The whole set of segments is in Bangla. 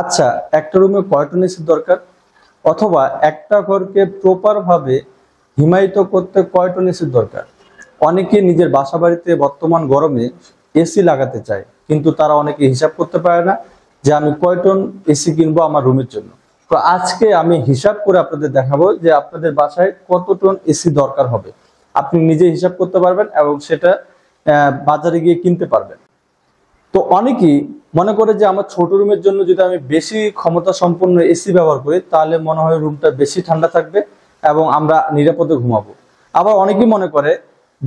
আচ্ছা একটা রুমে কয়টন এসি দরকার অথবা একটা ঘরকে প্রপারভাবে হিমায়িত করতে কয়টন এসির দরকার অনেকে নিজের বাসা বাড়িতে বর্তমান গরমে এসি লাগাতে চায় কিন্তু তারা অনেকে হিসাব করতে পারে না যে আমি কয়টন এসি কিনবো আমার রুমের জন্য তো আজকে আমি হিসাব করে আপনাদের দেখাবো যে আপনাদের বাসায় কত টন এসি দরকার হবে আপনি নিজে হিসাব করতে পারবেন এবং সেটা বাজারে গিয়ে কিনতে পারবেন তো অনেকেই মনে করে যে আমার ছোট রুমের জন্য যদি আমি বেশি ক্ষমতা সম্পন্ন এসি ব্যবহার করি তাহলে মনে হয় রুমটা বেশি ঠান্ডা থাকবে এবং আমরা নিরাপদে ঘুমাবো আবার অনেকেই মনে করে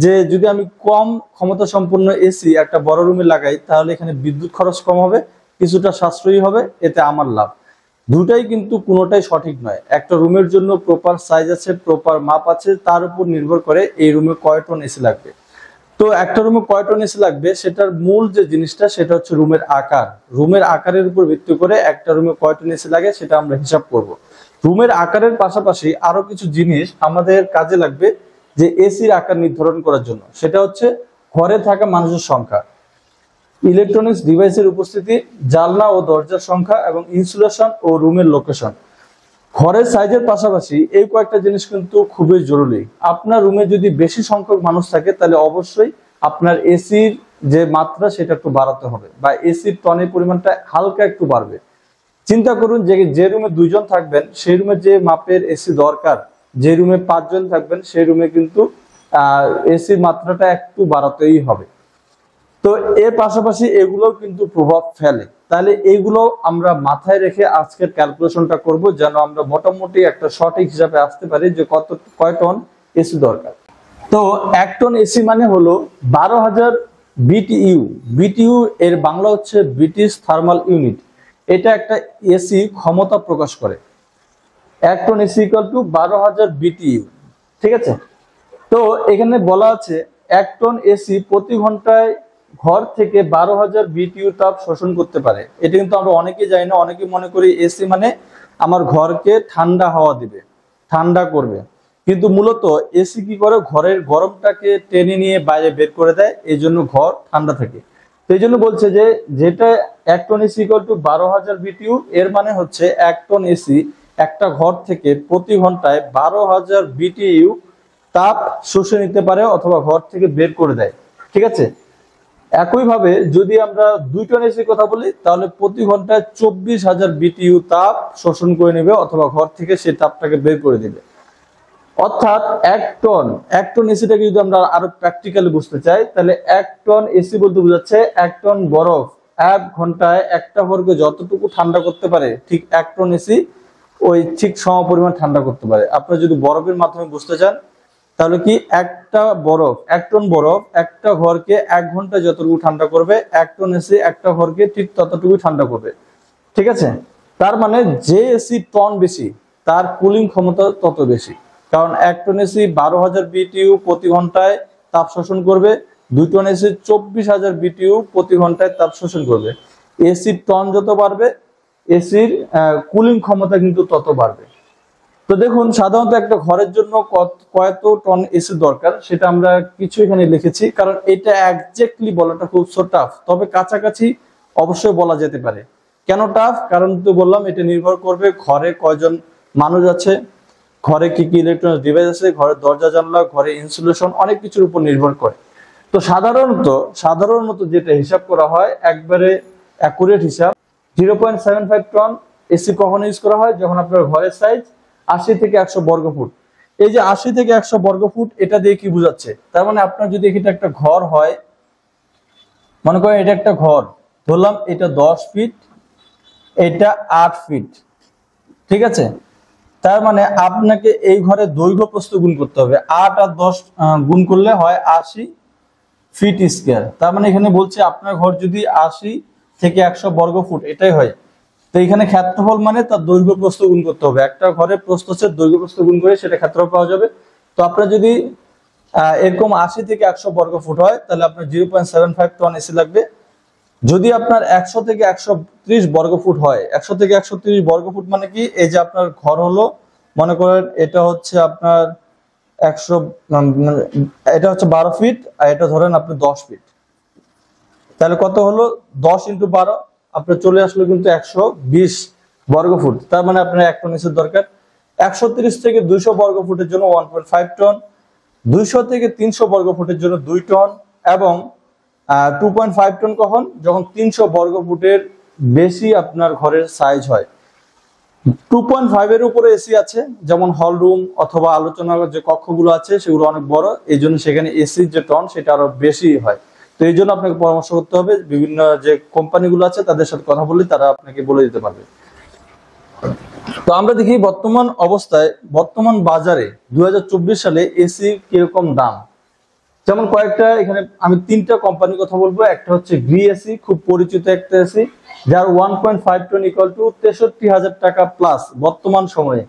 যে যদি আমি কম ক্ষমতা সম্পন্ন এসি একটা বড় রুমে লাগাই তাহলে এখানে বিদ্যুৎ খরচ কম হবে কিছুটা সাশ্রয়ী হবে এতে আমার লাভ দুটাই কিন্তু কোনোটাই সঠিক নয় একটা রুমের জন্য প্রপার সাইজ আছে প্রপার মাপ আছে তার উপর নির্ভর করে এই রুমে কয় টন এসি লাগবে তো একটা রুমে কয়টা এসি লাগবে সেটার মূল যে জিনিসটা সেটা হচ্ছে রুমের আকার রুমের আকারের উপর ভিত্তি করে একটা রুমে কয়টা এসি লাগে সেটা আমরা হিসাব করব। রুমের আকারের পাশাপাশি আরো কিছু জিনিস আমাদের কাজে লাগবে যে এসির আকার নির্ধারণ করার জন্য সেটা হচ্ছে ঘরে থাকা মানুষের সংখ্যা ইলেকট্রনিক্স ডিভাইসের উপস্থিতি জালনা ও দরজার সংখ্যা এবং ইনসুলেশন ও রুমের লোকেশন ঘরের সাইজের পাশাপাশি এই কয়েকটা জিনিস কিন্তু খুবই জরুরি আপনার রুমে যদি বেশি সংখ্যক মানুষ থাকে তাহলে অবশ্যই আপনার এসির যে মাত্রা সেটা একটু বাড়াতে হবে বা এসির টনের পরিমাণটা হালকা একটু বাড়বে চিন্তা করুন যে যে রুমে দুজন থাকবেন সেই রুমে যে মাপের এসি দরকার যে রুমে পাঁচজন থাকবেন সেই রুমে কিন্তু এসির মাত্রাটা একটু বাড়াতেই হবে তো এর পাশাপাশি এগুলোও কিন্তু প্রভাব ফেলে তাহলে এইগুলো আমরা মাথায় রেখে আজকের ক্যালকুলেশনটা করব যেন আমরা মোটামুটি একটা সঠিক হিসাবে আসতে পারি যে কত কয় টন এসি দরকার তো এক টন এসি মানে হলো বারো হাজার বিটিইউ বিটিইউ এর বাংলা হচ্ছে ব্রিটিশ থার্মাল ইউনিট এটা একটা এসি ক্ষমতা প্রকাশ করে এক টন এসি ইকাল টু বারো হাজার বিটিইউ ঠিক আছে তো এখানে বলা আছে এক টন এসি প্রতি ঘন্টায় ঘর থেকে বারো হাজার বিটিউ তাপ শোষণ করতে পারে এটা কিন্তু আমরা অনেকে জানি না অনেকে মনে করি এসি মানে আমার ঘরকে ঠান্ডা হাওয়া দিবে ঠান্ডা করবে কিন্তু মূলত এসি কি করে ঘরের গরমটাকে টেনে নিয়ে বাইরে বের করে দেয় এই জন্য ঘর ঠান্ডা থাকে সেই জন্য বলছে যে যেটা এক টন এসি ইকুয়াল টু বারো হাজার বিটিউ এর মানে হচ্ছে এক টন এসি একটা ঘর থেকে প্রতি ঘন্টায় বারো হাজার বিটিউ তাপ শুষে নিতে পারে অথবা ঘর থেকে বের করে দেয় ঠিক আছে একইভাবে যদি আমরা দুই টন এসির কথা বলি তাহলে প্রতি ঘন্টায় চব্বিশ হাজার বিটিউ তাপ শোষণ করে নেবে অথবা ঘর থেকে সেই তাপটাকে বের করে দেবে অর্থাৎ এক টন এক টন এসিটাকে যদি আমরা আরো প্র্যাকটিক্যালি বুঝতে চাই তাহলে এক টন এসি বলতে বোঝাচ্ছে এক টন বরফ এক ঘন্টায় একটা বর্গে যতটুকু ঠান্ডা করতে পারে ঠিক এক টন এসি ওই ঠিক সম পরিমাণ ঠান্ডা করতে পারে আপনারা যদি বরফের মাধ্যমে বুঝতে চান তাহলে কি একটা বরফ এক টন বরফ একটা ঘরকে এক ঘন্টা যতটুকু ঠান্ডা করবে এক টন এসি একটা ঘরকে ঠিক ততটুকু ঠান্ডা করবে ঠিক আছে তার মানে যে এসি টন বেশি তার কুলিং ক্ষমতা তত বেশি কারণ এক টন এসি বারো হাজার বিটিউ প্রতি ঘন্টায় তাপ শোষণ করবে দুই টন এসি চব্বিশ হাজার বিটিউ প্রতি ঘন্টায় তাপ শোষণ করবে এসির টন যত বাড়বে এসির কুলিং ক্ষমতা কিন্তু তত বাড়বে তো দেখুন সাধারণত একটা ঘরের জন্য কত টন এসি দরকার সেটা আমরা কিছু এখানে লিখেছি কারণ এটা একজ্যাক্টলি বলাটা খুব টাফ তবে কাছাকাছি অবশ্যই বলা যেতে পারে কেন টাফ কারণ তো বললাম এটা নির্ভর করবে ঘরে কয়জন মানুষ আছে ঘরে কি কি ইলেকট্রনিক ডিভাইস আছে ঘরের দরজা জানলা ঘরে ইনসুলেশন অনেক কিছুর উপর নির্ভর করে তো সাধারণত সাধারণত যেটা হিসাব করা হয় একবারে অ্যাকুরেট হিসাব zero point seven five ton AC কখন ইউজ করা হয় যখন আপনার ঘরের সাইজ আশি থেকে একশো বর্গ ফুট এই যে আশি থেকে একশো বর্গ ফুট এটা দিয়ে কি বুঝাচ্ছে তার মানে আপনার যদি এটা একটা ঘর হয় মনে করেন এটা একটা ঘর ধরলাম এটা দশ ফিট এটা আট ফিট ঠিক আছে তার মানে আপনাকে এই ঘরে দৈর্ঘ্য প্রস্ত গুণ করতে হবে আট আর দশ গুণ করলে হয় আশি ফিট স্কোয়ার তার মানে এখানে বলছে আপনার ঘর যদি আশি থেকে একশো বর্গ ফুট এটাই হয় তো এখানে ক্ষেত্রফল মানে তার দৈর্ঘ্য প্রস্থ গুণ করতে হবে একটা ঘরে প্রস্থ হচ্ছে দৈর্ঘ্য প্রস্থ গুণ করে সেটা ক্ষেত্রফল পাওয়া যাবে তো আপনার যদি এরকম আশি থেকে একশো বর্গ ফুট হয় তাহলে আপনার zero point seven five ton AC লাগবে যদি আপনার একশো থেকে একশো ত্রিশ বর্গ ফুট হয় একশো থেকে একশো ত্রিশ বর্গ ফুট মানে কি এই যে আপনার ঘর হলো মনে করেন এটা হচ্ছে আপনার একশো এটা হচ্ছে বারো ফিট আর এটা ধরেন আপনি দশ ফিট তাহলে কত হলো দশ ইন্টু বারো আপনার চলে আসলো কিন্তু একশো বিশ বর্গফুট তার মানে আপনার এক টন এসির দরকার একশো থেকে দুইশো বর্গফুটের জন্য ওয়ান পয়েন্ট ফাইভ টন দুইশো থেকে তিনশো বর্গফুটের জন্য দুই টন এবং টু পয়েন্ট ফাইভ টন কখন যখন তিনশো বর্গফুটের বেশি আপনার ঘরের সাইজ হয় টু পয়েন্ট ফাইভের উপরে এসি আছে যেমন হল রুম অথবা আলোচনার যে কক্ষগুলো আছে সেগুলো অনেক বড় এই জন্য সেখানে এসির যে টন সেটা আরো বেশি হয় তো এই জন্য আপনাকে পরামর্শ করতে হবে বিভিন্ন যে কোম্পানিগুলো আছে তাদের সাথে কথা বললে তারা আপনাকে বলে দিতে পারবে তো আমরা দেখি বর্তমান অবস্থায় বর্তমান বাজারে দুই সালে এসি কিরকম দাম যেমন কয়েকটা এখানে আমি তিনটা কোম্পানি কথা বলবো একটা হচ্ছে গ্রি এসি খুব পরিচিত একটা এসি যার one point five ton equal to তেষট্টি হাজার টাকা প্লাস বর্তমান সময়ে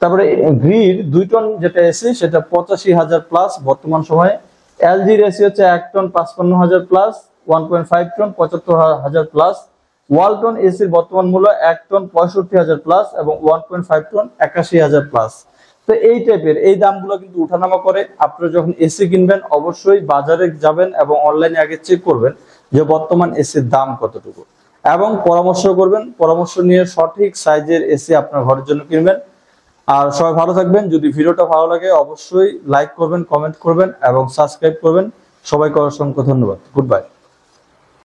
তারপরে গ্রির দুই টন যেটা এসি সেটা পঁচাশি হাজার প্লাস বর্তমান সময়ে এলজি রেশিও হচ্ছে এক টন পাঁচপান্ন হাজার plus one point five ton পঁচাত্তর হাজার প্লাস ওয়ালটন এসির বর্তমান মূল্য এক টন পঁয়ষট্টি হাজার প্লাস এবং ওয়ান পয়েন্ট ফাইভ টন একাশি হাজার প্লাস তো এই টাইপের এই দামগুলো কিন্তু উঠানামা করে আপনারা যখন এসি কিনবেন অবশ্যই বাজারে যাবেন এবং অনলাইনে আগে চেক করবেন যে বর্তমান এসির দাম কতটুকু এবং পরামর্শ করবেন পরামর্শ নিয়ে সঠিক সাইজের এসি আপনার ঘরের জন্য কিনবেন আর সবাই ভালো থাকবেন যদি ভিডিওটা ভালো লাগে অবশ্যই লাইক করবেন কমেন্ট করবেন এবং সাবস্ক্রাইব করবেন সবাইকে অসংখ্য ধন্যবাদ গুড বাই